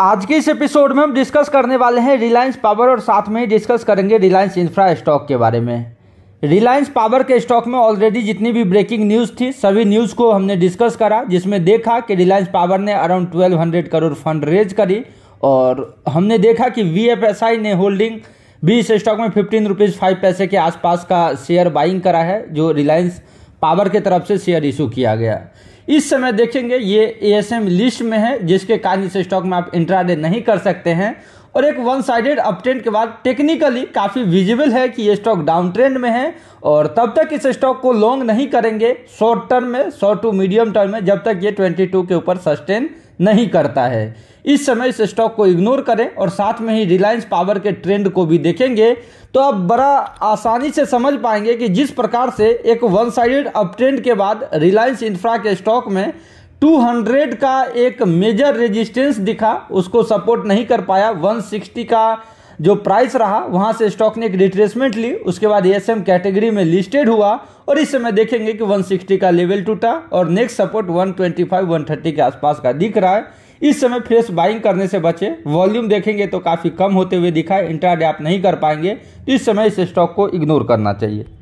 आज के इस एपिसोड में हम डिस्कस करने वाले हैं रिलायंस पावर और साथ में ही डिस्कस करेंगे रिलायंस इंफ्रा स्टॉक के बारे में रिलायंस पावर के स्टॉक में ऑलरेडी जितनी भी ब्रेकिंग न्यूज़ थी सभी न्यूज़ को हमने डिस्कस करा जिसमें देखा कि रिलायंस पावर ने around hundred crore fund raise करी और हमने देखा कि वी ने होल्डिंग भी इस स्टॉक में फिफ्टीन रुपीज़ फाइव पैसे के आसपास का शेयर बाइंग करा है जो रिलायंस पावर के तरफ से शेयर इशू किया गया इस समय देखेंगे ये एएसएम लिस्ट में है जिसके कारण इस स्टॉक में आप इंट्राडे नहीं कर सकते हैं और एक वन साइडेड अपट्रेंड के बाद टेक्निकली काफ़ी विजिबल है कि ये स्टॉक डाउन ट्रेंड में है और तब तक इस स्टॉक को लॉन्ग नहीं करेंगे शॉर्ट टर्म में शॉर्ट टू मीडियम टर्म में जब तक ये 22 के ऊपर सस्टेन नहीं करता है इस समय इस स्टॉक को इग्नोर करें और साथ में ही रिलायंस पावर के ट्रेंड को भी देखेंगे तो आप बड़ा आसानी से समझ पाएंगे कि जिस प्रकार से एक वन साइडेड अप ट्रेंड के बाद रिलायंस इंफ्रा के स्टॉक में 200 का एक मेजर रेजिस्टेंस दिखा उसको सपोर्ट नहीं कर पाया 160 का जो प्राइस रहा वहां से स्टॉक ने एक रिट्रेसमेंट ली उसके बाद एएसएम कैटेगरी में लिस्टेड हुआ और इस समय देखेंगे कि 160 का लेवल टूटा और नेक्स्ट सपोर्ट 125 130 के आसपास का दिख रहा है इस समय फ्रेश बाइंग करने से बचे वॉल्यूम देखेंगे तो काफ़ी कम होते हुए दिखा है इंट्राडे आप नहीं कर पाएंगे तो इस समय इस स्टॉक को इग्नोर करना चाहिए